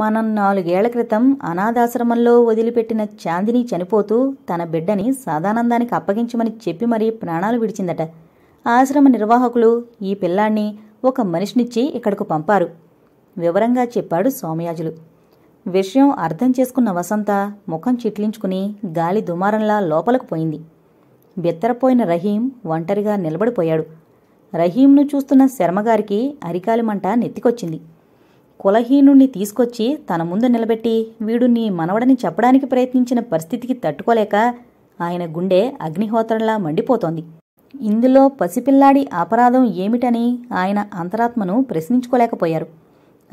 మనం నాలుగేళ్ల క్రితం అనాథాశ్రమంలో వదిలిపెట్టిన చాందిని చనిపోతూ తన బిడ్డని సదానందానికి అప్పగించమని చెప్పి మరీ ప్రాణాలు విడిచిందట ఆశ్రమ నిర్వాహకులు ఈ పిల్లాణ్ణి ఒక మనిషినిచ్చి ఇక్కడకు పంపారు వివరంగా చెప్పాడు సోమయాజులు విషయం అర్థం చేసుకున్న వసంత ముఖం చిట్లించుకుని గాలి దుమారంలా లోపలకు పోయింది బెత్తరపోయిన రహీం ఒంటరిగా నిలబడిపోయాడు రహీంను చూస్తున్న శర్మగారికి అరికాలిమంట నెత్తికొచ్చింది కులహీనుణ్ణి తీసుకొచ్చి తన ముందు నిలబెట్టి వీడు నీ మనవడని చెప్పడానికి ప్రయత్నించిన పరిస్థితికి తట్టుకోలేక ఆయన గుండె అగ్నిహోత్రంలా మండిపోతోంది ఇందులో పసిపిల్లాడి అపరాధం ఏమిటని ఆయన అంతరాత్మను ప్రశ్నించుకోలేకపోయారు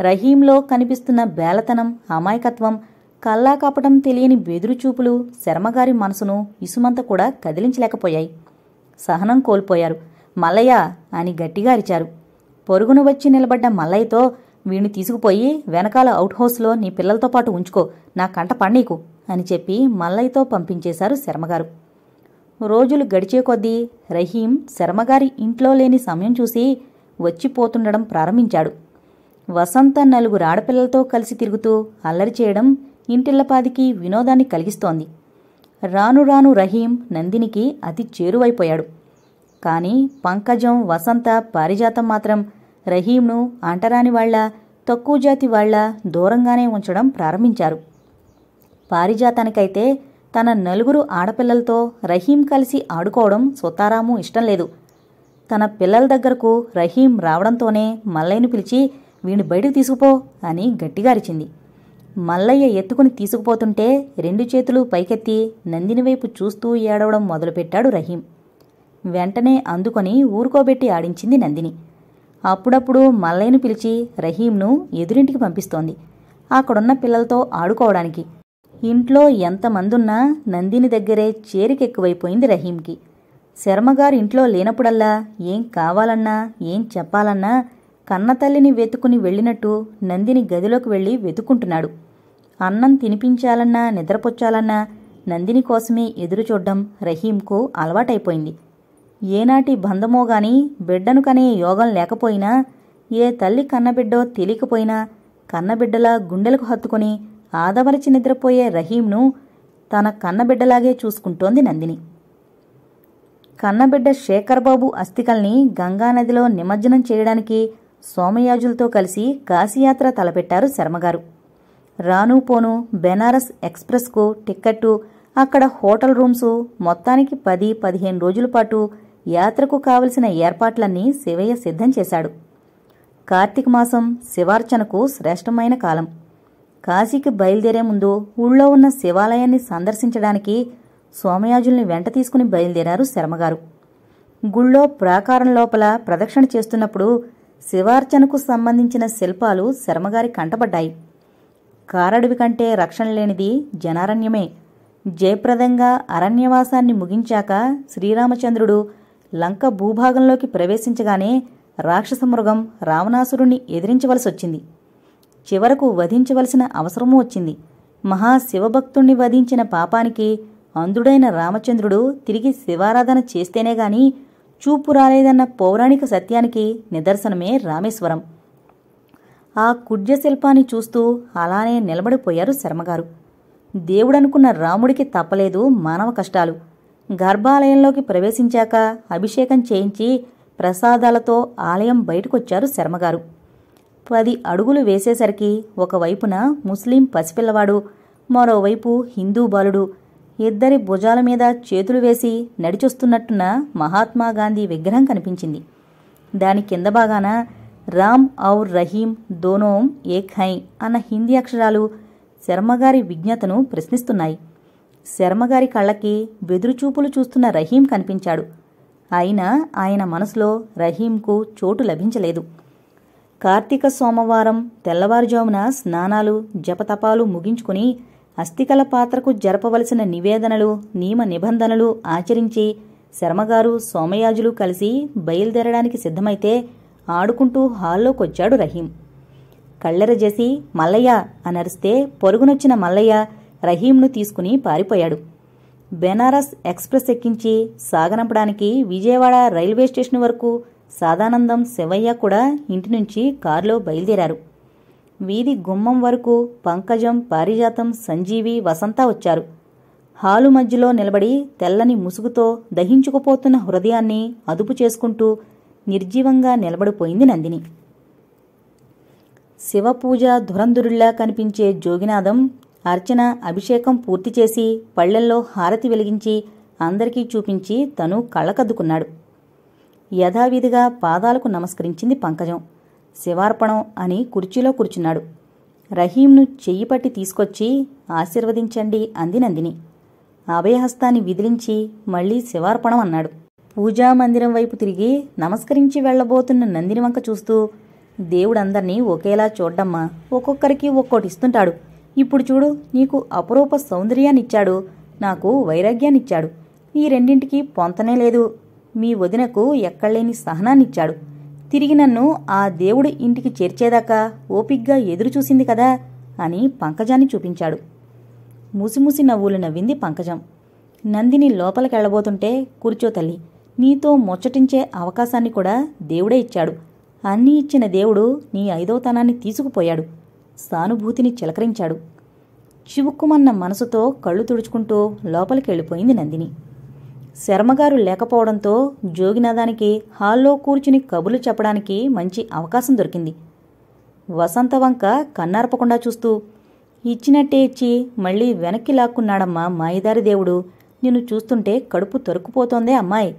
రహీంలో కనిపిస్తున్న బేలతనం అమాయకత్వం కల్లాకాపటం తెలియని బెదురుచూపులు శర్మగారి మనసును ఇసుమంత కూడా కదిలించలేకపోయాయి సహనం కోల్పోయారు మల్లయ్య అని గట్టిగా అరిచారు పొరుగును వచ్చి నిలబడ్డ మల్లయ్యతో వీణ్ణి తీసుకుపోయి వెనకాల హౌస్లో నీ పిల్లలతో పాటు ఉంచుకో నా కంట పండీకు అని చెప్పి మల్లయ్యతో పంపించేశారు శర్మగారు రోజులు గడిచే కొద్దీ రహీం శర్మగారి ఇంట్లో లేని సమయం చూసి వచ్చిపోతుండడం ప్రారంభించాడు వసంత నలుగురు ఆడపిల్లలతో కలిసి తిరుగుతూ అల్లరి చేయడం ఇంటిళ్లపాదికి వినోదాన్ని కలిగిస్తోంది రాను రాను రహీం నందినికి అతి చేరువైపోయాడు కానీ పంకజం వసంత పారిజాతం మాత్రం రహీంను ఆంటరాని వాళ్ల తక్కువ జాతి వాళ్ల దూరంగానే ఉంచడం ప్రారంభించారు పారిజాతానికైతే తన నలుగురు ఆడపిల్లలతో రహీం కలిసి ఆడుకోవడం సుతారాము ఇష్టం లేదు తన పిల్లల దగ్గరకు రహీం రావడంతోనే మల్లయ్యను పిలిచి వీణి బయటకు తీసుకుపో అని గట్టిగారిచింది మల్లయ్య ఎత్తుకుని తీసుకుపోతుంటే రెండు చేతులు పైకెత్తి నందిని వైపు చూస్తూ ఏడవడం మొదలుపెట్టాడు రహీం వెంటనే అందుకొని ఊరుకోబెట్టి ఆడించింది నందిని అప్పుడప్పుడు మల్లయ్యను పిలిచి రహీంను ఎదురింటికి పంపిస్తోంది అక్కడున్న పిల్లలతో ఆడుకోవడానికి ఇంట్లో ఎంతమందున్నా నందిని దగ్గరే చేరికెక్కువైపోయింది రహీంకి శర్మగారు ఇంట్లో లేనప్పుడల్లా ఏం కావాలన్నా ఏం చెప్పాలన్నా కన్నతల్లిని వెతుకుని వెళ్ళినట్టు నందిని గదిలోకి వెళ్ళి వెతుకుంటున్నాడు అన్నం తినిపించాలన్నా నిద్రపొచ్చాలన్నా నందిని కోసమే ఎదురుచూడ్డం రహీంకు అలవాటైపోయింది ఏనాటి బంధమో గాని బిడ్డను కనే యోగం లేకపోయినా ఏ తల్లి కన్నబిడ్డో తెలియకపోయినా కన్నబిడ్డలా గుండెలకు హత్తుకుని ఆదవరచి నిద్రపోయే రహీంను తన కన్నబిడ్డలాగే చూసుకుంటోంది నందిని కన్నబిడ్డ శేఖర్బాబు అస్థికల్ని గంగానదిలో నిమజ్జనం చేయడానికి సోమయాజులతో కలిసి కాశీయాత్ర తలపెట్టారు శర్మగారు రాను పోను బెనారస్ ఎక్స్ప్రెస్కు టిక్కెట్టు అక్కడ హోటల్ రూమ్సు మొత్తానికి పది పదిహేను రోజుల పాటు యాత్రకు కావలసిన ఏర్పాట్లన్నీ శివయ్య సిద్ధం చేశాడు కార్తీక మాసం శివార్చనకు శ్రేష్టమైన కాలం కాశీకి బయలుదేరే ముందు ఊళ్ళో ఉన్న శివాలయాన్ని సందర్శించడానికి సోమయాజుల్ని వెంట తీసుకుని బయలుదేరారు శర్మగారు గుళ్ళో ప్రాకారం లోపల ప్రదక్షిణ చేస్తున్నప్పుడు శివార్చనకు సంబంధించిన శిల్పాలు శర్మగారి కంటపడ్డాయి కారడివి కంటే రక్షణ లేనిది జనారణ్యమే జయప్రదంగా అరణ్యవాసాన్ని ముగించాక శ్రీరామచంద్రుడు లంక భూభాగంలోకి ప్రవేశించగానే రాక్షస మృగం రావణాసురుణ్ణి ఎదిరించవలసొచ్చింది చివరకు వధించవలసిన అవసరమూ వచ్చింది మహాశివభక్తుణ్ణి వధించిన పాపానికి అంధుడైన రామచంద్రుడు తిరిగి శివారాధన చేస్తేనే గాని చూపు రాలేదన్న పౌరాణిక సత్యానికి నిదర్శనమే రామేశ్వరం ఆ కుడ్య శిల్పాన్ని చూస్తూ అలానే నిలబడిపోయారు శర్మగారు దేవుడనుకున్న రాముడికి తప్పలేదు మానవ కష్టాలు గర్భాలయంలోకి ప్రవేశించాక అభిషేకం చేయించి ప్రసాదాలతో ఆలయం బయటకొచ్చారు శర్మగారు పది అడుగులు వేసేసరికి ఒకవైపున ముస్లిం పసిపిల్లవాడు మరోవైపు హిందూ బాలుడు ఇద్దరి భుజాల మీద చేతులు వేసి నడిచొస్తున్నట్టున్న మహాత్మాగాంధీ విగ్రహం కనిపించింది దాని కింద భాగాన రామ్ ఔర్ రహీం దోనోం ఏక్ హై అన్న హిందీ అక్షరాలు శర్మగారి విజ్ఞతను ప్రశ్నిస్తున్నాయి శర్మగారి కళ్ళకి బెదురుచూపులు చూస్తున్న రహీం కనిపించాడు అయినా ఆయన మనసులో రహీంకు చోటు లభించలేదు కార్తీక సోమవారం తెల్లవారుజామున స్నానాలు జపతపాలు ముగించుకుని అస్థికల పాత్రకు జరపవలసిన నివేదనలు నియమ నిబంధనలు ఆచరించి శర్మగారు సోమయాజులు కలిసి బయలుదేరడానికి సిద్ధమైతే ఆడుకుంటూ హాల్లోకొచ్చాడు రహీం కళ్ళెరజేసి మల్లయ్య అనరిస్తే పొరుగునొచ్చిన మల్లయ్య రహీంను తీసుకుని పారిపోయాడు బెనారస్ ఎక్స్ప్రెస్ ఎక్కించి సాగనంపడానికి విజయవాడ రైల్వే స్టేషన్ వరకు సాదానందం శివయ్య కూడా ఇంటి నుంచి కారులో బయలుదేరారు వీధి గుమ్మం వరకు పంకజం పారిజాతం సంజీవి వసంత వచ్చారు హాలు మధ్యలో నిలబడి తెల్లని ముసుగుతో దహించుకుపోతున్న హృదయాన్ని అదుపు చేసుకుంటూ నిర్జీవంగా నిలబడిపోయింది నందిని శివపూజ ధురంధురుల్లా కనిపించే జోగినాథం అర్చన అభిషేకం పూర్తి చేసి పళ్లెల్లో హారతి వెలిగించి అందరికీ చూపించి తను కళ్ళకద్దుకున్నాడు యథావిధిగా పాదాలకు నమస్కరించింది పంకజం శివార్పణం అని కుర్చీలో కూర్చున్నాడు రహీంను చెయ్యి పట్టి తీసుకొచ్చి ఆశీర్వదించండి అంది నందిని అభయహస్తాన్ని విదిలించి మళ్లీ శివార్పణం అన్నాడు పూజా మందిరం వైపు తిరిగి నమస్కరించి వెళ్లబోతున్న నందిని వంక చూస్తూ దేవుడందర్నీ ఒకేలా చూడ్డమ్మా ఒక్కొక్కరికి ఒక్కోటిస్తుంటాడు ఇస్తుంటాడు ఇప్పుడు చూడు నీకు అపురూప సౌందర్యాన్నిచ్చాడు నాకు వైరాగ్యాన్నిచ్చాడు ఈ రెండింటికి పొంతనే లేదు మీ వదినకు ఎక్కడలేని సహనాన్నిచ్చాడు తిరిగి నన్ను ఆ దేవుడి ఇంటికి చేర్చేదాకా ఓపిగ్గా ఎదురుచూసింది కదా అని పంకజాన్ని చూపించాడు ముసిముసి నవ్వులు నవ్వింది పంకజం నందిని లోపలికెళ్ళబోతుంటే కూర్చో తల్లి నీతో ముచ్చటించే అవకాశాన్ని కూడా దేవుడే ఇచ్చాడు అన్నీ ఇచ్చిన దేవుడు నీ ఐదోతనాన్ని తీసుకుపోయాడు సానుభూతిని చిలకరించాడు చివుక్కుమన్న మనసుతో కళ్ళు తుడుచుకుంటూ లోపలికి వెళ్ళిపోయింది నందిని శర్మగారు లేకపోవడంతో జోగినదానికి హాల్లో కూర్చుని కబుర్లు చెప్పడానికి మంచి అవకాశం దొరికింది వసంత వంక కన్నార్పకుండా చూస్తూ ఇచ్చినట్టే ఇచ్చి మళ్ళీ వెనక్కి లాక్కున్నాడమ్మా మాయదారి దేవుడు నిన్ను చూస్తుంటే కడుపు తొరుక్కుపోతోందే అమ్మాయి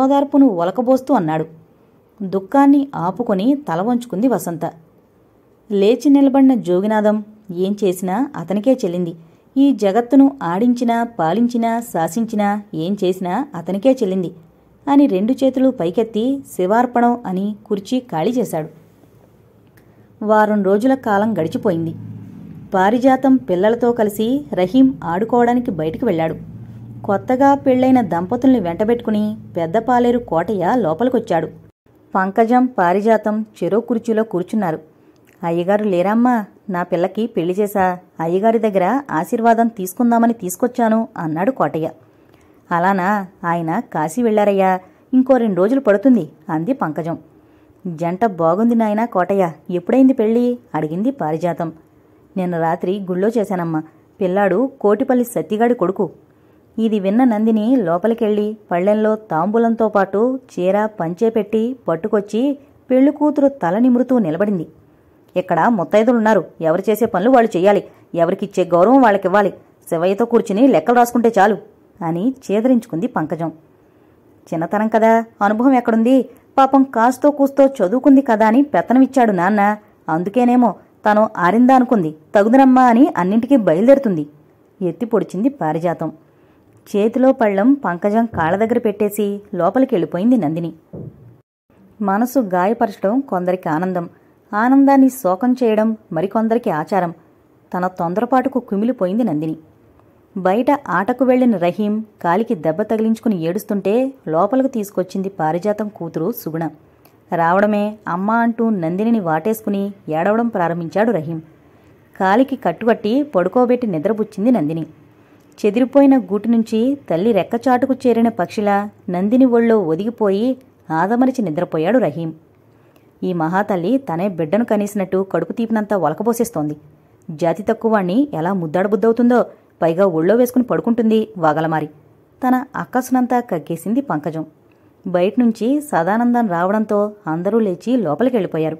ఓదార్పును ఒలకబోస్తూ అన్నాడు దుఃఖాన్ని ఆపుకొని తల వంచుకుంది వసంత లేచి నిలబడిన జోగినాథం ఏం చేసినా అతనికే చెల్లింది ఈ జగత్తును ఆడించినా పాలించినా శాసించినా ఏం చేసినా అతనికే చెల్లింది అని రెండు చేతులు పైకెత్తి శివార్పణం అని కుర్చీ ఖాళీ చేశాడు వారం రోజుల కాలం గడిచిపోయింది పారిజాతం పిల్లలతో కలిసి రహీం ఆడుకోవడానికి బయటికి వెళ్ళాడు కొత్తగా పెళ్లైన దంపతుల్ని వెంటబెట్టుకుని పెద్దపాలేరు కోటయ్య లోపలికొచ్చాడు పంకజం పారిజాతం చెరో కుర్చీలో కూర్చున్నారు అయ్యగారు లేరమ్మా నా పిల్లకి పెళ్లి చేశా అయ్యగారి దగ్గర ఆశీర్వాదం తీసుకుందామని తీసుకొచ్చాను అన్నాడు కోటయ్య అలానా ఆయన కాశీ వెళ్లారయ్యా ఇంకో రెండు రోజులు పడుతుంది అంది పంకజం జంట బాగుంది నాయనా కోటయ్య ఎప్పుడైంది పెళ్ళి అడిగింది పారిజాతం నిన్న రాత్రి గుళ్ళో చేశానమ్మా పిల్లాడు కోటిపల్లి సత్తిగాడి కొడుకు ఇది విన్న నందిని లోపలికెళ్ళి పళ్ళెంలో తాంబూలంతో పాటు చీర పంచే పెట్టి పట్టుకొచ్చి పెళ్లి కూతురు తల నిమురుతూ నిలబడింది ఇక్కడ ముత్తైదులున్నారు ఎవరు చేసే పనులు వాళ్ళు చేయాలి ఎవరికిచ్చే గౌరవం వాళ్ళకివ్వాలి శివయ్యతో కూర్చుని లెక్కలు రాసుకుంటే చాలు అని చేదరించుకుంది పంకజం చిన్నతనం కదా అనుభవం ఎక్కడుంది పాపం కాస్తో కూస్తో చదువుకుంది కదా అని పెత్తనమిచ్చాడు నాన్న అందుకేనేమో తను ఆరిందా అనుకుంది తగుదనమ్మా అని అన్నింటికీ బయలుదేరుతుంది ఎత్తి పొడిచింది పారిజాతం చేతిలో పళ్ళం పంకజం కాళ్ళ దగ్గర పెట్టేసి లోపలికి వెళ్ళిపోయింది నందిని మనసు గాయపరచడం కొందరికి ఆనందం ఆనందాన్ని శోకం చేయడం మరికొందరికి ఆచారం తన తొందరపాటుకు కుమిలిపోయింది నందిని బయట ఆటకు వెళ్లిన రహీం కాలికి దెబ్బ తగిలించుకుని ఏడుస్తుంటే లోపలకు తీసుకొచ్చింది పారిజాతం కూతురు సుగుణ రావడమే అమ్మ అంటూ నందినిని వాటేసుకుని ఏడవడం ప్రారంభించాడు రహీం కాలికి కట్టుకట్టి పడుకోబెట్టి నిద్రపుచ్చింది నందిని చెదిరిపోయిన గూటి నుంచి తల్లి రెక్కచాటుకు చేరిన పక్షిలా నందిని ఒళ్ళో ఒదిగిపోయి ఆదమరిచి నిద్రపోయాడు రహీం ఈ మహాతల్లి తనే బిడ్డను కనేసినట్టు కడుపు తీపినంత వలకపోసేస్తోంది జాతి తక్కువాణ్ణి ఎలా ముద్దాడబుద్దవుతుందో పైగా ఒళ్ళో వేసుకుని పడుకుంటుంది వాగలమారి తన అక్కసునంతా కక్కేసింది పంకజం బయట నుంచి సదానందం రావడంతో అందరూ లేచి లోపలికి వెళ్ళిపోయారు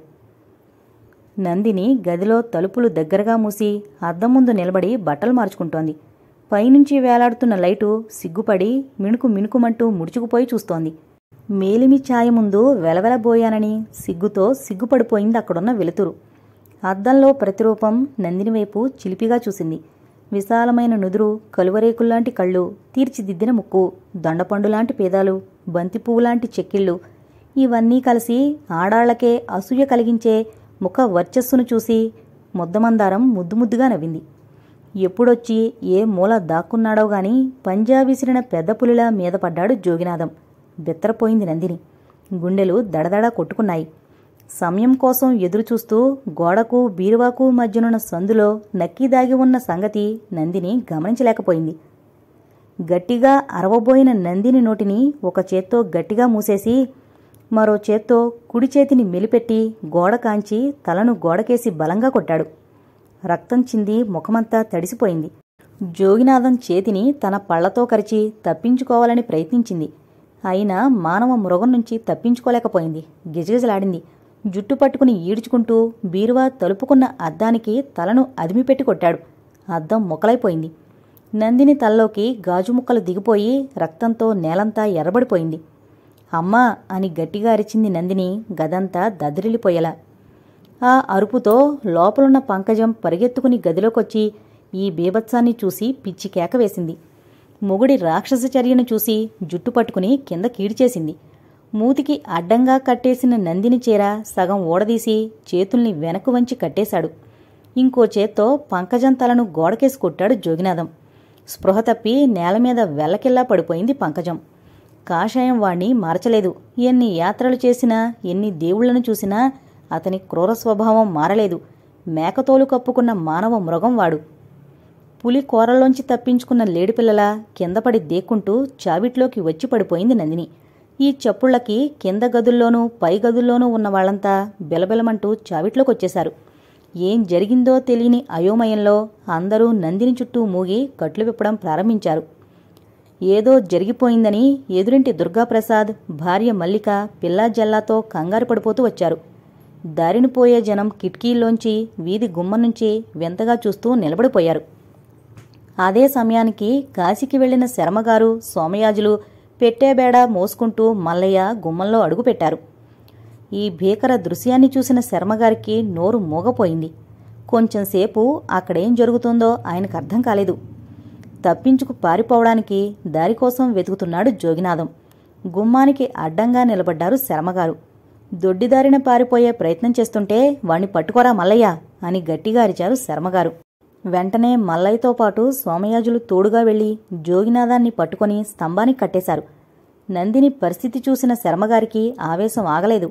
నందిని గదిలో తలుపులు దగ్గరగా మూసి అద్దం ముందు నిలబడి బట్టలు మార్చుకుంటోంది పైనుంచి వేలాడుతున్న లైటు సిగ్గుపడి మిణుకు మిణుకుమంటూ ముడుచుకుపోయి చూస్తోంది మేలిమి ఛాయ ముందు వెలవెలబోయానని సిగ్గుతో సిగ్గుపడిపోయింది అక్కడున్న వెలుతురు అద్దంలో ప్రతిరూపం నందిని వైపు చిలిపిగా చూసింది విశాలమైన నుదురు కలువరేకుల్లాంటి కళ్ళు తీర్చిదిద్దిన ముక్కు దొండపండులాంటి పేదాలు బంతిపువ్వులాంటి చెక్కిళ్ళు ఇవన్నీ కలిసి ఆడాళ్లకే అసూయ కలిగించే ముఖ వర్చస్సును చూసి ముద్దమందారం ముద్దు ముద్దుగా నవ్వింది ఎప్పుడొచ్చి ఏ మూల దాక్కున్నాడో గాని పంజాబీసిరిన విసిరిన పెద్ద పులిలా మీద పడ్డాడు జోగినాథం బెత్తరపోయింది నందిని గుండెలు దడదడ కొట్టుకున్నాయి సమయం కోసం ఎదురుచూస్తూ గోడకు బీరువాకు మధ్యనున్న సందులో నక్కీదాగి దాగి ఉన్న సంగతి నందిని గమనించలేకపోయింది గట్టిగా అరవబోయిన నందిని నోటిని ఒక చేత్తో గట్టిగా మూసేసి మరో చేత్తో కుడి చేతిని మెలిపెట్టి గోడ కాంచి తలను గోడకేసి బలంగా కొట్టాడు రక్తం చింది ముఖమంతా తడిసిపోయింది జోగినాథం చేతిని తన పళ్లతో కరిచి తప్పించుకోవాలని ప్రయత్నించింది అయినా మానవ మృగం నుంచి తప్పించుకోలేకపోయింది గిజగిజలాడింది జుట్టు పట్టుకుని ఈడ్చుకుంటూ బీరువా తలుపుకున్న అద్దానికి తలను అదిమిపెట్టి కొట్టాడు అద్దం మొక్కలైపోయింది నందిని తలలోకి గాజు ముక్కలు దిగిపోయి రక్తంతో నేలంతా ఎర్రబడిపోయింది అమ్మా అని గట్టిగా అరిచింది నందిని గదంతా దద్రిల్లిపోయేలా ఆ అరుపుతో లోపలున్న పంకజం పరిగెత్తుకుని గదిలోకొచ్చి ఈ బీభత్సాన్ని చూసి పిచ్చి కేక వేసింది మొగుడి రాక్షస చర్యను చూసి జుట్టు పట్టుకుని కింద కీడిచేసింది మూతికి అడ్డంగా కట్టేసిన నందిని చీర సగం ఓడదీసి చేతుల్ని వెనక్కు వంచి కట్టేశాడు ఇంకో చేత్తో పంకజం తలను గోడకేసి కొట్టాడు జోగినాథం స్పృహ తప్పి నేల మీద వెల్లకిల్లా పడిపోయింది పంకజం కాషాయం వాణ్ణి మార్చలేదు ఎన్ని యాత్రలు చేసినా ఎన్ని దేవుళ్లను చూసినా అతని క్రూర స్వభావం మారలేదు మేకతోలు కప్పుకున్న మానవ మృగం వాడు పులి కూరల్లోంచి తప్పించుకున్న లేడిపిల్లలా కిందపడి దేక్కుంటూ చావిట్లోకి వచ్చి పడిపోయింది నందిని ఈ చప్పుళ్లకి కింద గదుల్లోనూ పై గదుల్లోనూ ఉన్న వాళ్ళంతా బిలబిలమంటూ చావిట్లోకి వచ్చేశారు ఏం జరిగిందో తెలియని అయోమయంలో అందరూ నందిని చుట్టూ మూగి కట్లు విప్పడం ప్రారంభించారు ఏదో జరిగిపోయిందని ఎదురింటి దుర్గాప్రసాద్ భార్య మల్లిక పిల్లా జల్లాతో కంగారు పడిపోతూ వచ్చారు దారిని పోయే జనం కిటికీల్లోంచి వీధి గుమ్మ నుంచి వింతగా చూస్తూ నిలబడిపోయారు అదే సమయానికి కాశీకి వెళ్లిన శర్మగారు సోమయాజులు పెట్టేబేడ మోసుకుంటూ మల్లయ్య గుమ్మంలో అడుగుపెట్టారు ఈ భీకర దృశ్యాన్ని చూసిన శర్మగారికి నోరు మూగపోయింది కొంచెంసేపు అక్కడేం జరుగుతుందో ఆయనకు అర్థం కాలేదు తప్పించుకు పారిపోవడానికి దారి కోసం వెతుకుతున్నాడు జోగినాథం గుమ్మానికి అడ్డంగా నిలబడ్డారు శర్మగారు దొడ్డిదారిన పారిపోయే ప్రయత్నం చేస్తుంటే వాణ్ణి పట్టుకోరా మల్లయ్య అని గట్టిగా అరిచారు శర్మగారు వెంటనే మల్లయ్యతో పాటు సోమయాజులు తోడుగా వెళ్లి జోగినాథాన్ని పట్టుకొని స్తంభానికి కట్టేశారు నందిని పరిస్థితి చూసిన శర్మగారికి ఆవేశం ఆగలేదు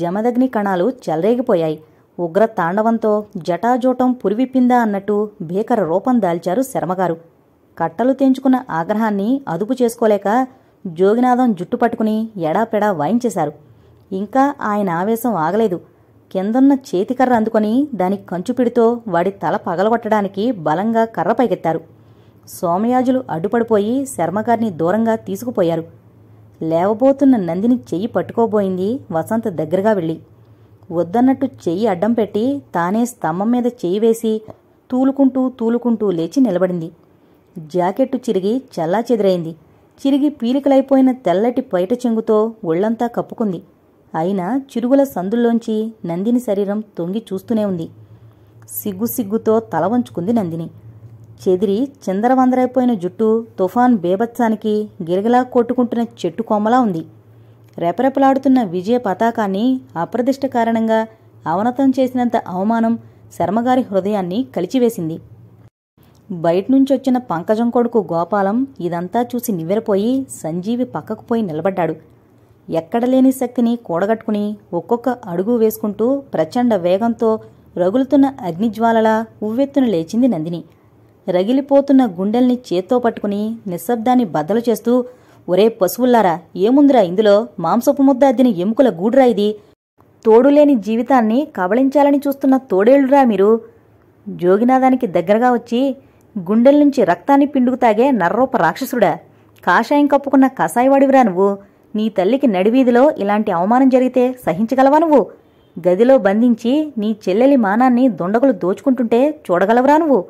జమదగ్ని కణాలు చెలరేగిపోయాయి ఉగ్ర తాండవంతో జటాజోటం పురివిప్పిందా అన్నట్టు భీకర రూపం దాల్చారు శర్మగారు కట్టలు తెంచుకున్న ఆగ్రహాన్ని అదుపు చేసుకోలేక జోగినాథం జుట్టు పట్టుకుని ఎడాపెడా వాయించేశారు ఇంకా ఆయన ఆవేశం ఆగలేదు కిందన్న చేతికర్ర అందుకొని దాని కంచుపిడితో వాడి తల పగలగొట్టడానికి బలంగా కర్ర పైకెత్తారు సోమయాజులు అడ్డుపడిపోయి శర్మగారిని దూరంగా తీసుకుపోయారు లేవబోతున్న నందిని చెయ్యి పట్టుకోబోయింది వసంత దగ్గరగా వెళ్ళి వద్దన్నట్టు చెయ్యి అడ్డం పెట్టి తానే స్తంభం మీద చెయ్యి వేసి తూలుకుంటూ తూలుకుంటూ లేచి నిలబడింది జాకెట్టు చిరిగి చల్లా చెదిరైంది చిరిగి పీలికలైపోయిన తెల్లటి పైట చెంగుతో ఒళ్లంతా కప్పుకుంది అయినా చిరుగుల సందుల్లోంచి నందిని శరీరం తొంగి చూస్తూనే ఉంది సిగ్గు సిగ్గుతో తల వంచుకుంది నందిని చెదిరి చిందరవందరైపోయిన జుట్టు తుఫాన్ బేబత్సానికి గిరగలా కొట్టుకుంటున్న చెట్టు కొమ్మలా ఉంది రెపరెపలాడుతున్న విజయ పతాకాన్ని అప్రదిష్ట కారణంగా అవనతం చేసినంత అవమానం శర్మగారి హృదయాన్ని కలిచివేసింది బయట నుంచి వచ్చిన పంకజం కొడుకు గోపాలం ఇదంతా చూసి నివ్వెరపోయి సంజీవి పక్కకు పోయి నిలబడ్డాడు ఎక్కడలేని శక్తిని కూడగట్టుకుని ఒక్కొక్క అడుగు వేసుకుంటూ ప్రచండ వేగంతో రగులుతున్న అగ్నిజ్వాలలా ఉవ్వెత్తున లేచింది నందిని రగిలిపోతున్న గుండెల్ని చేత్తో పట్టుకుని నిశ్శబ్దాన్ని బద్దలు చేస్తూ ఒరే పశువుల్లారా ఏముందిరా ఇందులో మాంసపు ముద్ద అద్దిన ఎముకల గూడురా ఇది తోడులేని జీవితాన్ని కబళించాలని చూస్తున్న తోడేళ్లురా మీరు జోగినాథానికి దగ్గరగా వచ్చి గుండెల నుంచి రక్తాన్ని పిండుకు తాగే నర్రోప రాక్షసుడా కాషాయం కప్పుకున్న కషాయవాడివిరా నువ్వు నీ తల్లికి నడివీధిలో ఇలాంటి అవమానం జరిగితే సహించగలవా నువ్వు గదిలో బంధించి నీ చెల్లెలి మానాన్ని దుండగులు దోచుకుంటుంటే చూడగలవరా నువ్వు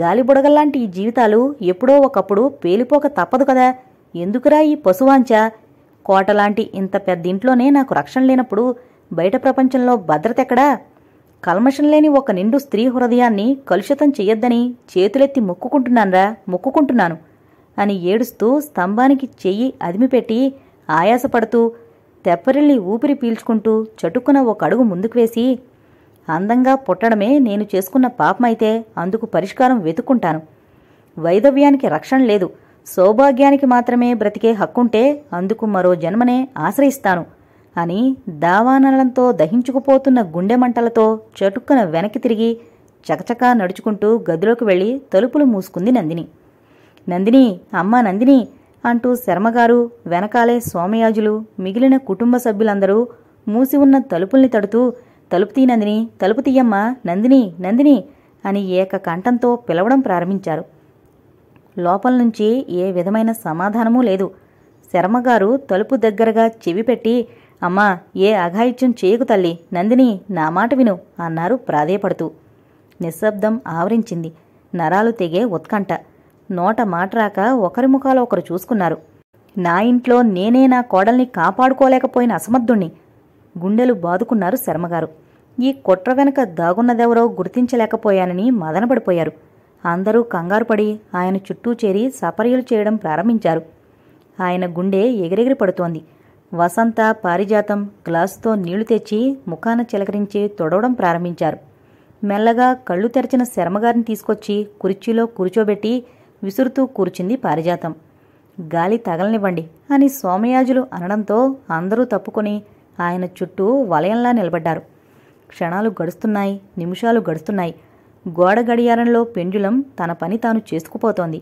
గాలిబుడగల్లాంటి ఈ జీవితాలు ఎప్పుడో ఒకప్పుడు పేలిపోక తప్పదు కదా ఎందుకురా ఈ పశువాంచ కోటలాంటి ఇంత పెద్ద ఇంట్లోనే నాకు రక్షణ లేనప్పుడు బయట ప్రపంచంలో భద్రత ఎక్కడా కల్మషం లేని ఒక నిండు స్త్రీ హృదయాన్ని కలుషితం చెయ్యొద్దని చేతులెత్తి మొక్కుకుంటున్నానరా మొక్కుకుంటున్నాను అని ఏడుస్తూ స్తంభానికి చెయ్యి అదిమిపెట్టి ఆయాసపడుతూ తెప్పరిల్లి ఊపిరి పీల్చుకుంటూ చటుక్కున ఒక అడుగు ముందుకు వేసి అందంగా పుట్టడమే నేను చేసుకున్న పాపమైతే అందుకు పరిష్కారం వెతుక్కుంటాను వైదవ్యానికి రక్షణ లేదు సౌభాగ్యానికి మాత్రమే బ్రతికే హక్కుంటే అందుకు మరో జన్మనే ఆశ్రయిస్తాను అని దావానలంతో దహించుకుపోతున్న గుండెమంటలతో చటుక్కున వెనక్కి తిరిగి చకచకా నడుచుకుంటూ గదిలోకి వెళ్ళి తలుపులు మూసుకుంది నందిని నందిని అమ్మా నందిని అంటూ శర్మగారు వెనకాలే సోమయాజులు మిగిలిన కుటుంబ సభ్యులందరూ మూసి ఉన్న తలుపుల్ని తడుతూ తలుపు నందిని తలుపు నందిని నందిని అని ఏక కంఠంతో పిలవడం ప్రారంభించారు లోపల నుంచి ఏ విధమైన సమాధానమూ లేదు శర్మగారు తలుపు దగ్గరగా చెవి పెట్టి అమ్మా ఏ అఘాయిత్యం చేయకు తల్లి నందిని నా మాట విను అన్నారు ప్రాధేయపడుతూ నిశ్శబ్దం ఆవరించింది నరాలు తెగే ఉత్కంఠ నోట మాట రాక ఒకరి ముఖాలు ఒకరు చూసుకున్నారు నా ఇంట్లో నేనే నా కోడల్ని కాపాడుకోలేకపోయిన అసమర్థుణ్ణి గుండెలు బాదుకున్నారు శర్మగారు ఈ కుట్ర వెనుక దాగున్నదెవరో గుర్తించలేకపోయానని మదనపడిపోయారు అందరూ కంగారుపడి ఆయన చుట్టూ చేరి సపర్యలు చేయడం ప్రారంభించారు ఆయన గుండె ఎగిరెగిరి పడుతోంది వసంత పారిజాతం గ్లాసుతో నీళ్లు తెచ్చి ముఖాన చిలకరించి తొడవడం ప్రారంభించారు మెల్లగా కళ్ళు తెరిచిన శర్మగారిని తీసుకొచ్చి కుర్చీలో కూర్చోబెట్టి విసురుతూ కూర్చుంది పారిజాతం గాలి తగలనివ్వండి అని సోమయాజులు అనడంతో అందరూ తప్పుకొని ఆయన చుట్టూ వలయంలా నిలబడ్డారు క్షణాలు గడుస్తున్నాయి నిమిషాలు గడుస్తున్నాయి గోడ గడియారంలో పెండ్యులం తన పని తాను చేసుకుపోతోంది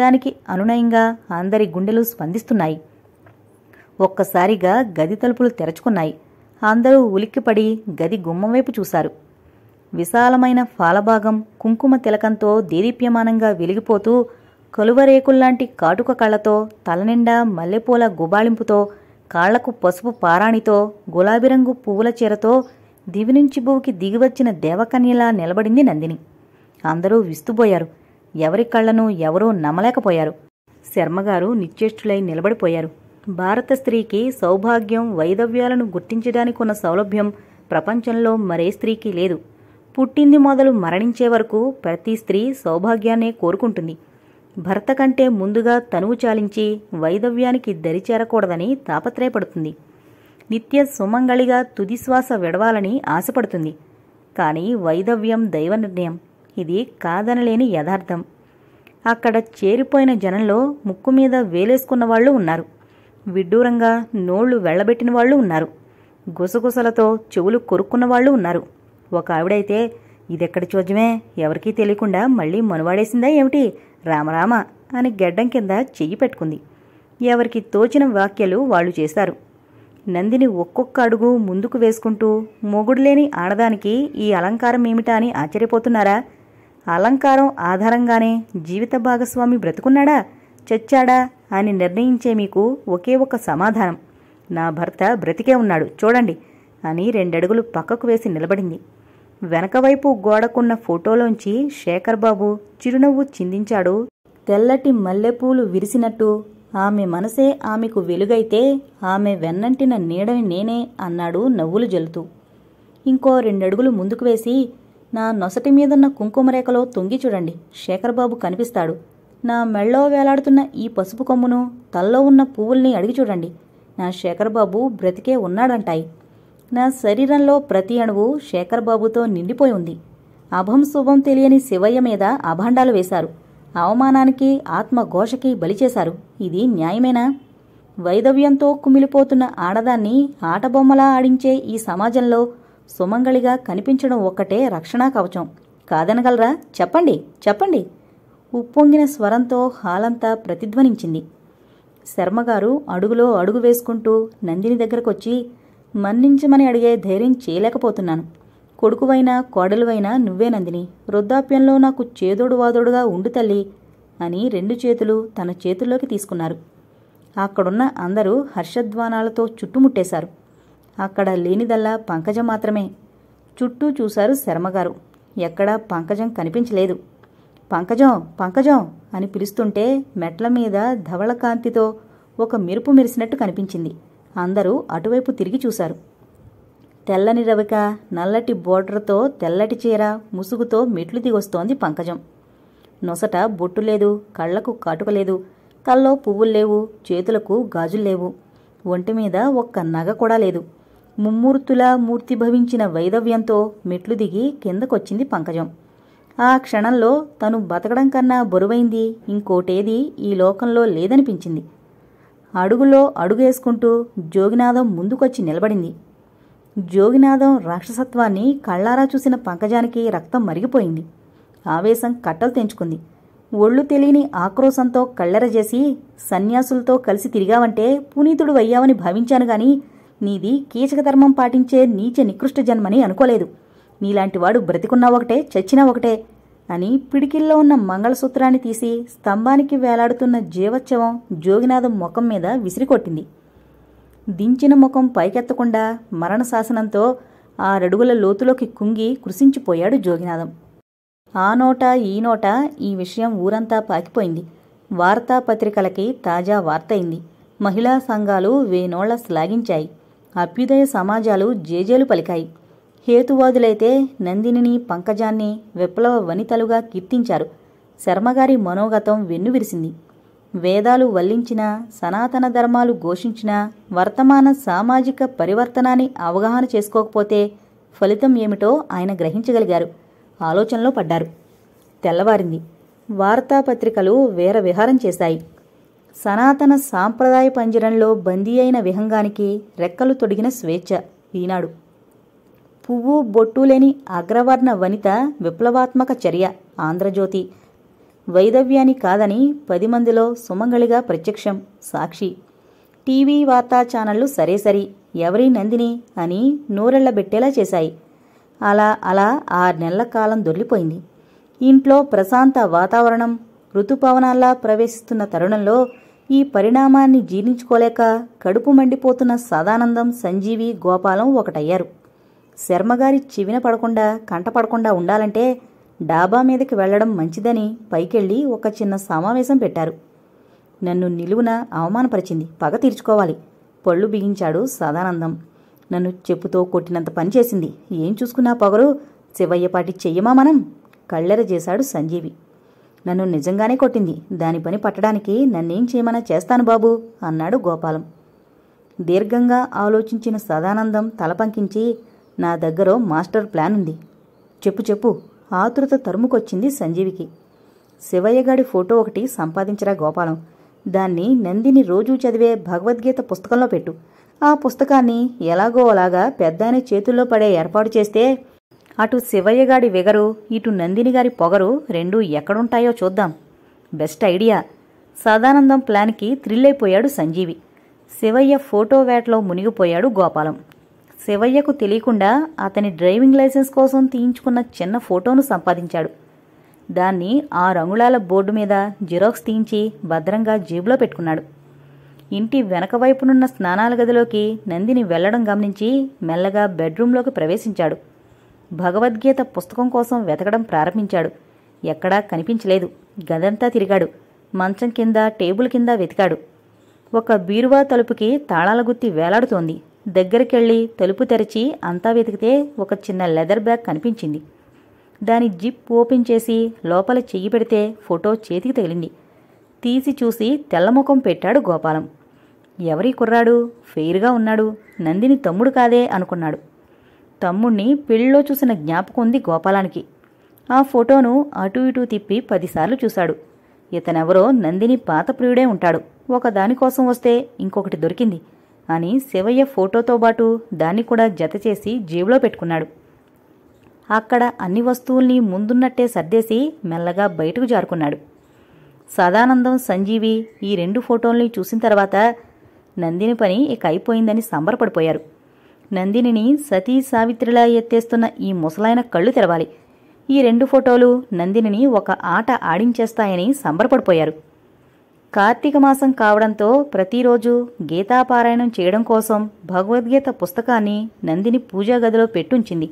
దానికి అనునయంగా అందరి గుండెలు స్పందిస్తున్నాయి ఒక్కసారిగా గది తలుపులు తెరచుకున్నాయి అందరూ ఉలిక్కిపడి గది గుమ్మం వైపు చూశారు విశాలమైన ఫాలభాగం కుంకుమ తిలకంతో దీదీప్యమానంగా వెలిగిపోతూ కలువరేకుల్లాంటి కాటుక కళ్ళతో తలనిండా మల్లెపూల గుబాళింపుతో కాళ్లకు పసుపు పారాణితో గులాబీ రంగు పువ్వుల చీరతో దివినుంచి భూకి దిగివచ్చిన దేవకన్యలా నిలబడింది నందిని అందరూ విస్తుపోయారు ఎవరి కళ్లను ఎవరూ నమ్మలేకపోయారు శర్మగారు నిశ్చేష్టులై నిలబడిపోయారు భారత స్త్రీకి సౌభాగ్యం వైదవ్యాలను గుర్తించడానికి ఉన్న సౌలభ్యం ప్రపంచంలో మరే స్త్రీకి లేదు పుట్టింది మొదలు మరణించే వరకు ప్రతి స్త్రీ సౌభాగ్యాన్నే కోరుకుంటుంది భర్త కంటే ముందుగా తనువు చాలించి వైదవ్యానికి దరిచేరకూడదని తాపత్రయపడుతుంది నిత్య సుమంగళిగా తుదిశ్వాస విడవాలని ఆశపడుతుంది కానీ వైదవ్యం దైవ నిర్ణయం ఇది కాదనలేని యథార్థం అక్కడ చేరిపోయిన జనంలో ముక్కు మీద వేలేసుకున్న వాళ్ళు ఉన్నారు విడ్డూరంగా నోళ్లు వెళ్లబెట్టిన వాళ్ళు ఉన్నారు గుసగుసలతో చెవులు కొరుక్కున్న వాళ్ళు ఉన్నారు ఒక ఆవిడైతే ఇదెక్కడ చూద్యమే ఎవరికీ తెలియకుండా మళ్ళీ మనువాడేసిందా ఏమిటి రామరామ అని గెడ్డం కింద చెయ్యి పెట్టుకుంది ఎవరికి తోచిన వ్యాఖ్యలు వాళ్ళు చేశారు నందిని ఒక్కొక్క అడుగు ముందుకు వేసుకుంటూ మొగుడులేని ఆడదానికి ఈ అలంకారం ఏమిటా అని ఆశ్చర్యపోతున్నారా అలంకారం ఆధారంగానే జీవిత భాగస్వామి బ్రతుకున్నాడా చచ్చాడా అని నిర్ణయించే మీకు ఒకే ఒక సమాధానం నా భర్త బ్రతికే ఉన్నాడు చూడండి అని రెండడుగులు పక్కకు వేసి నిలబడింది వెనకవైపు గోడకున్న ఫోటోలోంచి శేఖర్ బాబు చిరునవ్వు చిందించాడు తెల్లటి మల్లెపూలు విరిసినట్టు ఆమె మనసే ఆమెకు వెలుగైతే ఆమె వెన్నంటిన నీడని నేనే అన్నాడు నవ్వులు జల్లుతూ ఇంకో రెండడుగులు ముందుకు వేసి నా నొసటి మీదున్న కుంకుమరేఖలో తొంగి చూడండి శేఖర్బాబు కనిపిస్తాడు నా మెళ్ళో వేలాడుతున్న ఈ పసుపు కొమ్మును తల్లో ఉన్న పువ్వుల్ని అడిగి చూడండి నా శేఖర్బాబు బ్రతికే ఉన్నాడంటాయి నా శరీరంలో ప్రతి అణువు శేఖర్బాబుతో నిండిపోయి ఉంది అభం శుభం తెలియని శివయ్య మీద అభాండాలు వేశారు అవమానానికి ఆత్మఘోషకి బలిచేశారు ఇది న్యాయమేనా వైదవ్యంతో కుమిలిపోతున్న ఆడదాన్ని ఆటబొమ్మలా ఆడించే ఈ సమాజంలో సుమంగళిగా కనిపించడం ఒక్కటే రక్షణా కవచం కాదనగలరా చెప్పండి చెప్పండి ఉప్పొంగిన స్వరంతో హాలంతా ప్రతిధ్వనించింది శర్మగారు అడుగులో అడుగు వేసుకుంటూ నందిని దగ్గరకొచ్చి మన్నించమని అడిగే ధైర్యం చేయలేకపోతున్నాను కొడుకువైనా కోడలువైనా నువ్వే నందిని వృద్ధాప్యంలో నాకు చేదోడు వాదోడుగా ఉండు తల్లి అని రెండు చేతులు తన చేతుల్లోకి తీసుకున్నారు అక్కడున్న అందరూ హర్షధ్వానాలతో చుట్టుముట్టేశారు అక్కడ లేనిదల్లా పంకజం మాత్రమే చుట్టూ చూశారు శర్మగారు ఎక్కడా పంకజం కనిపించలేదు పంకజం పంకజం అని పిలుస్తుంటే మెట్ల మీద ధవళకాంతితో ఒక మెరుపు మెరిసినట్టు కనిపించింది అందరూ అటువైపు తిరిగి చూశారు తెల్లని రవిక నల్లటి బోర్డర్తో తెల్లటి చీర ముసుగుతో మెట్లు దిగొస్తోంది పంకజం నొసట బొట్టు లేదు కళ్లకు కాటుక లేదు కల్లో పువ్వులు లేవు చేతులకు గాజులు లేవు ఒంటి మీద ఒక్క నగ కూడా లేదు ముమ్మూర్తులా మూర్తి భవించిన వైదవ్యంతో మెట్లు దిగి కిందకొచ్చింది పంకజం ఆ క్షణంలో తను బతకడం కన్నా బరువైంది ఇంకోటేది ఈ లోకంలో లేదనిపించింది అడుగులో అడుగేసుకుంటూ జోగినాథం ముందుకొచ్చి నిలబడింది జోగినాథం రాక్షసత్వాన్ని కళ్ళారా చూసిన పంకజానికి రక్తం మరిగిపోయింది ఆవేశం కట్టలు తెంచుకుంది ఒళ్ళు తెలియని ఆక్రోశంతో కళ్ళెరజేసి సన్యాసులతో కలిసి తిరిగావంటే పునీతుడు అయ్యావని భావించాను గాని నీది కీచకధర్మం పాటించే నీచ నికృష్ట జన్మని అనుకోలేదు నీలాంటివాడు బ్రతికున్నా ఒకటే చచ్చినా ఒకటే అని పిడికిల్లో ఉన్న మంగళసూత్రాన్ని తీసి స్తంభానికి వేలాడుతున్న జీవోత్సవం జోగినాథం ముఖం మీద విసిరికొట్టింది దించిన ముఖం పైకెత్తకుండా మరణ శాసనంతో రడుగుల లోతులోకి కుంగి కృషించిపోయాడు జోగినాథం ఆ నోట ఈ నోట ఈ విషయం ఊరంతా పాకిపోయింది వార్తాపత్రికలకి తాజా వార్తయింది మహిళా సంఘాలు వేనోళ్ల శ్లాఘించాయి అభ్యుదయ సమాజాలు జేజేలు పలికాయి హేతువాదులైతే నందినిని పంకజాన్ని విప్లవ వనితలుగా కీర్తించారు శర్మగారి మనోగతం వెన్నువిరిసింది వేదాలు వల్లించిన సనాతన ధర్మాలు ఘోషించిన వర్తమాన సామాజిక పరివర్తనాన్ని అవగాహన చేసుకోకపోతే ఫలితం ఏమిటో ఆయన గ్రహించగలిగారు ఆలోచనలో పడ్డారు తెల్లవారింది వార్తాపత్రికలు వేర విహారం చేశాయి సనాతన సాంప్రదాయ పంజరంలో బందీ అయిన విహంగానికి రెక్కలు తొడిగిన స్వేచ్ఛ ఈనాడు పువ్వు బొట్టు లేని అగ్రవర్ణ వనిత విప్లవాత్మక చర్య ఆంధ్రజ్యోతి వైదవ్యాని కాదని పది మందిలో సుమంగళిగా ప్రత్యక్షం సాక్షి టీవీ వార్తా ఛానళ్లు సరే సరి ఎవరి నందిని అని నూరెళ్లబెట్టేలా చేశాయి అలా అలా ఆరు నెలల కాలం దొరికిపోయింది ఇంట్లో ప్రశాంత వాతావరణం ఋతుపవనాల్లా ప్రవేశిస్తున్న తరుణంలో ఈ పరిణామాన్ని జీర్ణించుకోలేక కడుపు మండిపోతున్న సదానందం సంజీవి గోపాలం ఒకటయ్యారు శర్మగారి చెవిన పడకుండా కంట పడకుండా ఉండాలంటే డాబా మీదకి వెళ్లడం మంచిదని పైకెళ్ళి ఒక చిన్న సమావేశం పెట్టారు నన్ను నిలువున అవమానపరిచింది పగ తీర్చుకోవాలి పళ్ళు బిగించాడు సదానందం నన్ను చెప్పుతో కొట్టినంత పనిచేసింది ఏం చూసుకున్నా పొగరు శివయ్యపాటి చెయ్యమా మనం కళ్ళెర చేశాడు సంజీవి నన్ను నిజంగానే కొట్టింది దాని పని పట్టడానికి నన్నేం చేయమన్నా చేస్తాను బాబు అన్నాడు గోపాలం దీర్ఘంగా ఆలోచించిన సదానందం తలపంకించి నా దగ్గర మాస్టర్ ప్లాన్ ఉంది చెప్పు చెప్పు ఆతృత తరుముకొచ్చింది సంజీవికి శివయ్యగాడి ఫోటో ఒకటి సంపాదించరా గోపాలం దాన్ని నందిని రోజూ చదివే భగవద్గీత పుస్తకంలో పెట్టు ఆ పుస్తకాన్ని ఎలాగో అలాగా పెద్దాయన చేతుల్లో పడే ఏర్పాటు చేస్తే అటు శివయ్యగాడి వెగరు ఇటు నందిని గారి పొగరు రెండూ ఎక్కడుంటాయో చూద్దాం బెస్ట్ ఐడియా సదానందం ప్లాన్కి థ్రిల్ అయిపోయాడు సంజీవి శివయ్య ఫోటో వేటలో మునిగిపోయాడు గోపాలం శివయ్యకు తెలియకుండా అతని డ్రైవింగ్ లైసెన్స్ కోసం తీయించుకున్న చిన్న ఫోటోను సంపాదించాడు దాన్ని ఆ రంగుళాల బోర్డు మీద జిరాక్స్ తీయించి భద్రంగా జేబులో పెట్టుకున్నాడు ఇంటి వెనక వైపునున్న స్నానాల గదిలోకి నందిని వెళ్లడం గమనించి మెల్లగా బెడ్రూంలోకి ప్రవేశించాడు భగవద్గీత పుస్తకం కోసం వెతకడం ప్రారంభించాడు ఎక్కడా కనిపించలేదు గదంతా తిరిగాడు మంచం కింద టేబుల్ కింద వెతికాడు ఒక బీరువా తలుపుకి తాళాల గుత్తి వేలాడుతోంది దగ్గరికెళ్ళి తలుపు తెరిచి అంతా వెతికితే ఒక చిన్న లెదర్ బ్యాగ్ కనిపించింది దాని జిప్ ఓపెన్ చేసి లోపల చెయ్యి పెడితే ఫోటో చేతికి తగిలింది తీసి చూసి తెల్లముఖం పెట్టాడు గోపాలం ఎవరి కుర్రాడు ఫెయిర్గా ఉన్నాడు నందిని తమ్ముడు కాదే అనుకున్నాడు తమ్ముణ్ణి పెళ్ళిలో చూసిన జ్ఞాపకం ఉంది గోపాలానికి ఆ ఫోటోను అటూ ఇటూ తిప్పి పదిసార్లు చూశాడు ఇతనెవరో నందిని పాత ప్రియుడే ఉంటాడు ఒక దానికోసం వస్తే ఇంకొకటి దొరికింది అని శివయ్య ఫోటోతో పాటు దాన్ని కూడా జతచేసి జేబులో పెట్టుకున్నాడు అక్కడ అన్ని వస్తువుల్ని ముందున్నట్టే సర్దేసి మెల్లగా బయటకు జారుకున్నాడు సదానందం సంజీవి ఈ రెండు ఫోటోల్ని చూసిన తర్వాత నందిని పని ఇక అయిపోయిందని సంబరపడిపోయారు నందినిని సతీ సావిత్రిలా ఎత్తేస్తున్న ఈ ముసలాయన కళ్ళు తెరవాలి ఈ రెండు ఫోటోలు నందినిని ఒక ఆట ఆడించేస్తాయని సంబరపడిపోయారు కార్తీక మాసం కావడంతో ప్రతిరోజు గీతాపారాయణం చేయడం కోసం భగవద్గీత పుస్తకాన్ని నందిని పూజా గదిలో పెట్టుంచింది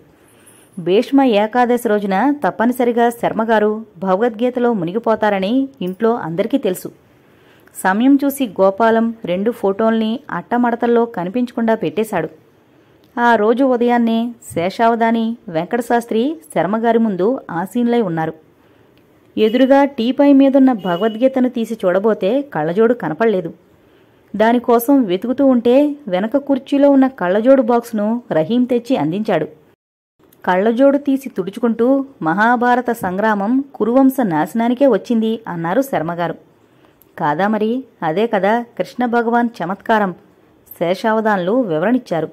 భీష్మ ఏకాదశి రోజున తప్పనిసరిగా శర్మగారు భగవద్గీతలో మునిగిపోతారని ఇంట్లో అందరికీ తెలుసు సమయం చూసి గోపాలం రెండు ఫోటోల్ని అట్టమడతల్లో కనిపించకుండా పెట్టేశాడు ఆ రోజు ఉదయాన్నే శేషావధాని వెంకటశాస్త్రి శర్మగారి ముందు ఆసీనులై ఉన్నారు ఎదురుగా టీపై మీదున్న భగవద్గీతను తీసి చూడబోతే కళ్ళజోడు కనపడలేదు దానికోసం వెతుకుతూ ఉంటే వెనక కుర్చీలో ఉన్న కళ్ళజోడు బాక్స్ను రహీం తెచ్చి అందించాడు కళ్ళజోడు తీసి తుడుచుకుంటూ మహాభారత సంగ్రామం కురువంశ నాశనానికే వచ్చింది అన్నారు శర్మగారు కాదా మరి అదే కదా కృష్ణ భగవాన్ చమత్కారం శేషావధాన్లు వివరణిచ్చారు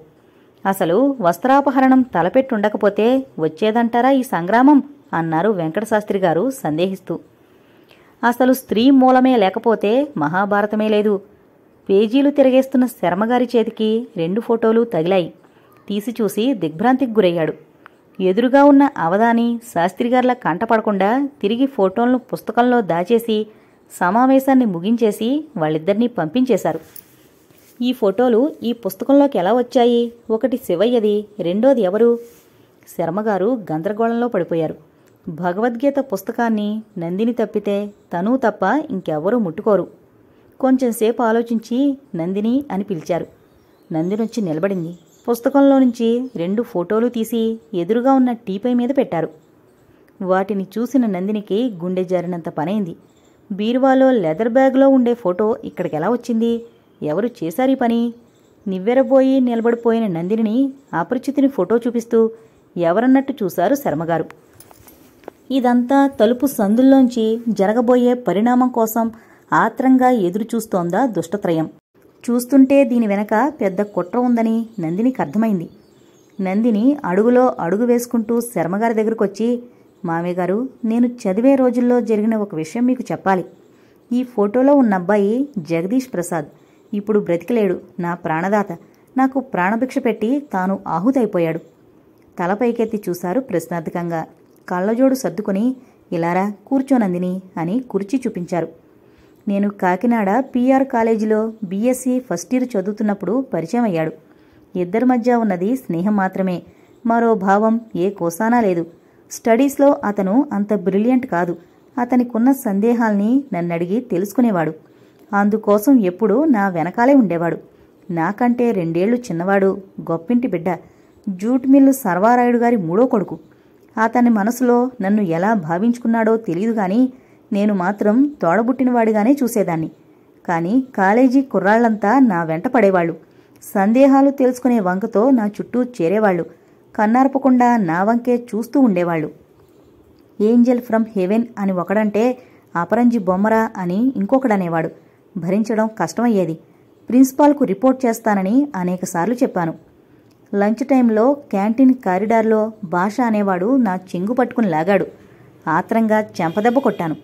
అసలు వస్త్రాపహరణం తలపెట్టుండకపోతే వచ్చేదంటారా ఈ సంగ్రామం అన్నారు వెంకటశాస్త్రి గారు సందేహిస్తూ అసలు స్త్రీ మూలమే లేకపోతే మహాభారతమే లేదు పేజీలు తిరగేస్తున్న శర్మగారి చేతికి రెండు ఫోటోలు తగిలాయి తీసి చూసి దిగ్భ్రాంతికి గురయ్యాడు ఎదురుగా ఉన్న అవధాని శాస్త్రిగారిలా కంటపడకుండా తిరిగి ఫోటోలను పుస్తకంలో దాచేసి సమావేశాన్ని ముగించేసి వాళ్ళిద్దరినీ పంపించేశారు ఈ ఫోటోలు ఈ పుస్తకంలోకి ఎలా వచ్చాయి ఒకటి శివయ్యది రెండోది ఎవరు శర్మగారు గందరగోళంలో పడిపోయారు భగవద్గీత పుస్తకాన్ని నందిని తప్పితే తను తప్ప ఇంకెవరూ ముట్టుకోరు కొంచెంసేపు ఆలోచించి నందిని అని పిలిచారు నంది నుంచి నిలబడింది పుస్తకంలో నుంచి రెండు ఫోటోలు తీసి ఎదురుగా ఉన్న టీపై మీద పెట్టారు వాటిని చూసిన నందినికి గుండె జారినంత పనైంది బీరువాలో లెదర్ బ్యాగ్లో ఉండే ఫోటో ఇక్కడికి ఎలా వచ్చింది ఎవరు చేశారు పని నివ్వెరబోయి నిలబడిపోయిన నందిని అపరిచితిని ఫోటో చూపిస్తూ ఎవరన్నట్టు చూశారు శర్మగారు ఇదంతా తలుపు సందుల్లోంచి జరగబోయే పరిణామం కోసం ఆత్రంగా ఎదురుచూస్తోందా దుష్టత్రయం చూస్తుంటే దీని వెనక పెద్ద కుట్ర ఉందని నందినికి అర్థమైంది నందిని అడుగులో అడుగు వేసుకుంటూ శర్మగారి దగ్గరకొచ్చి మామయ్య నేను చదివే రోజుల్లో జరిగిన ఒక విషయం మీకు చెప్పాలి ఈ ఫోటోలో ఉన్న అబ్బాయి జగదీష్ ప్రసాద్ ఇప్పుడు బ్రతికలేడు నా ప్రాణదాత నాకు ప్రాణభిక్ష పెట్టి తాను ఆహుతైపోయాడు తల పైకెత్తి చూశారు ప్రశ్నార్థకంగా కళ్ళజోడు సర్దుకుని ఇలారా కూర్చోనందిని అని కుర్చీ చూపించారు నేను కాకినాడ పిఆర్ కాలేజీలో బీఎస్సీ ఫస్ట్ ఇయర్ చదువుతున్నప్పుడు పరిచయం అయ్యాడు ఇద్దరి మధ్య ఉన్నది స్నేహం మాత్రమే మరో భావం ఏ కోసానా లేదు స్టడీస్లో అతను అంత బ్రిలియంట్ కాదు అతనికున్న సందేహాల్ని నన్నడిగి తెలుసుకునేవాడు అందుకోసం ఎప్పుడూ నా వెనకాలే ఉండేవాడు నాకంటే రెండేళ్లు చిన్నవాడు గొప్పింటి బిడ్డ జూట్ మిల్లు సర్వారాయుడు గారి మూడో కొడుకు అతని మనసులో నన్ను ఎలా భావించుకున్నాడో తెలియదు కానీ నేను మాత్రం తోడబుట్టినవాడిగానే చూసేదాన్ని కానీ కాలేజీ కుర్రాళ్లంతా నా వెంట పడేవాళ్ళు సందేహాలు తెలుసుకునే వంకతో నా చుట్టూ చేరేవాళ్ళు కన్నార్పకుండా నా వంకే చూస్తూ ఉండేవాళ్ళు ఏంజల్ ఫ్రమ్ హెవెన్ అని ఒకడంటే అపరంజి బొమ్మరా అని ఇంకొకడనేవాడు భరించడం కష్టమయ్యేది ప్రిన్సిపాల్కు రిపోర్ట్ చేస్తానని అనేకసార్లు చెప్పాను లంచ్ టైంలో క్యాంటీన్ కారిడార్లో భాష అనేవాడు నా చెంగు పట్టుకుని లాగాడు ఆత్రంగా చెంపదెబ్బ కొట్టాను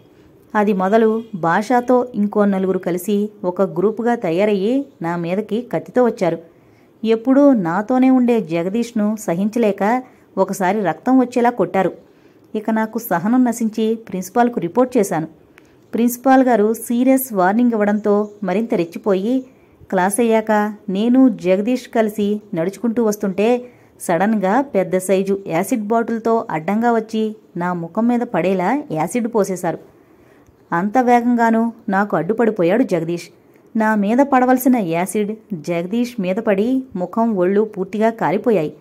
అది మొదలు భాషతో ఇంకో నలుగురు కలిసి ఒక గ్రూపుగా తయారయ్యి నా మీదకి కత్తితో వచ్చారు ఎప్పుడూ నాతోనే ఉండే జగదీష్ను సహించలేక ఒకసారి రక్తం వచ్చేలా కొట్టారు ఇక నాకు సహనం నశించి ప్రిన్సిపాల్కు రిపోర్ట్ చేశాను ప్రిన్సిపాల్ గారు సీరియస్ వార్నింగ్ ఇవ్వడంతో మరింత రెచ్చిపోయి క్లాస్ అయ్యాక నేను జగదీష్ కలిసి నడుచుకుంటూ వస్తుంటే సడన్గా పెద్ద సైజు యాసిడ్ బాటిల్తో అడ్డంగా వచ్చి నా ముఖం మీద పడేలా యాసిడ్ పోసేశారు అంత వేగంగానూ నాకు అడ్డుపడిపోయాడు జగదీష్ నా మీద పడవలసిన యాసిడ్ జగదీష్ మీద పడి ముఖం ఒళ్ళు పూర్తిగా కాలిపోయాయి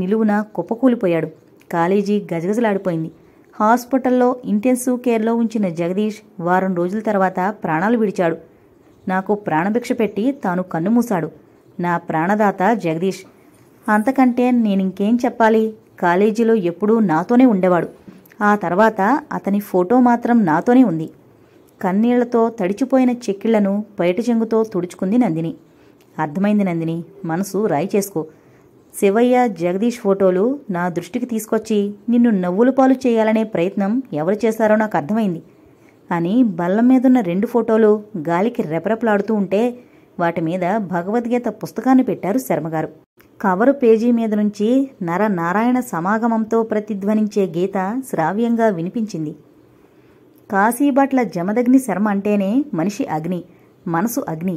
నిలువున కుప్పకూలిపోయాడు కాలేజీ గజగజలాడిపోయింది హాస్పిటల్లో ఇంటెన్సివ్ కేర్లో ఉంచిన జగదీష్ వారం రోజుల తర్వాత ప్రాణాలు విడిచాడు నాకు ప్రాణభిక్ష పెట్టి తాను కన్నుమూశాడు నా ప్రాణదాత జగదీష్ అంతకంటే నేనింకేం చెప్పాలి కాలేజీలో ఎప్పుడూ నాతోనే ఉండేవాడు ఆ తర్వాత అతని ఫోటో మాత్రం నాతోనే ఉంది కన్నీళ్లతో తడిచిపోయిన చెక్కిళ్లను బయట చెంగుతో తుడుచుకుంది నందిని అర్థమైంది నందిని మనసు రాయి చేసుకో శివయ్య జగదీష్ ఫోటోలు నా దృష్టికి తీసుకొచ్చి నిన్ను నవ్వులు పాలు చేయాలనే ప్రయత్నం ఎవరు చేశారో నాకు అర్థమైంది అని బల్ల మీదున్న రెండు ఫోటోలు గాలికి రెపరెపలాడుతూ ఉంటే వాటి మీద భగవద్గీత పుస్తకాన్ని పెట్టారు శర్మగారు కవరు పేజీ మీద నుంచి నర నారాయణ సమాగమంతో ప్రతిధ్వనించే గీత శ్రావ్యంగా వినిపించింది కాశీభట్ల జమదగ్ని శర్మ అంటేనే మనిషి అగ్ని మనసు అగ్ని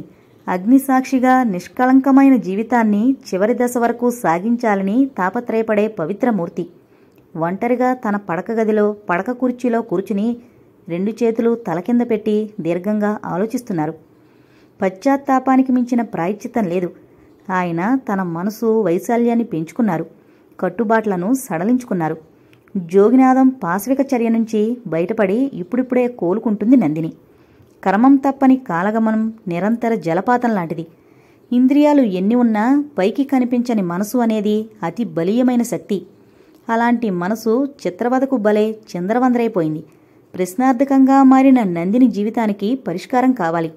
అగ్నిసాక్షిగా నిష్కళంకమైన జీవితాన్ని చివరి దశ వరకు సాగించాలని తాపత్రయపడే పవిత్రమూర్తి ఒంటరిగా తన పడక గదిలో పడక కుర్చీలో కూర్చుని రెండు చేతులు తల కింద పెట్టి దీర్ఘంగా ఆలోచిస్తున్నారు పశ్చాత్తాపానికి మించిన ప్రాయచిత్తం లేదు ఆయన తన మనసు వైశాల్యాన్ని పెంచుకున్నారు కట్టుబాట్లను సడలించుకున్నారు జోగినాథం పాశవిక చర్య నుంచి బయటపడి ఇప్పుడిప్పుడే కోలుకుంటుంది నందిని కర్మం తప్పని కాలగమనం నిరంతర జలపాతం లాంటిది ఇంద్రియాలు ఎన్ని ఉన్నా పైకి కనిపించని మనసు అనేది అతి బలీయమైన శక్తి అలాంటి మనసు చిత్రవధకు బలే చంద్రవందరైపోయింది ప్రశ్నార్థకంగా మారిన నందిని జీవితానికి పరిష్కారం కావాలి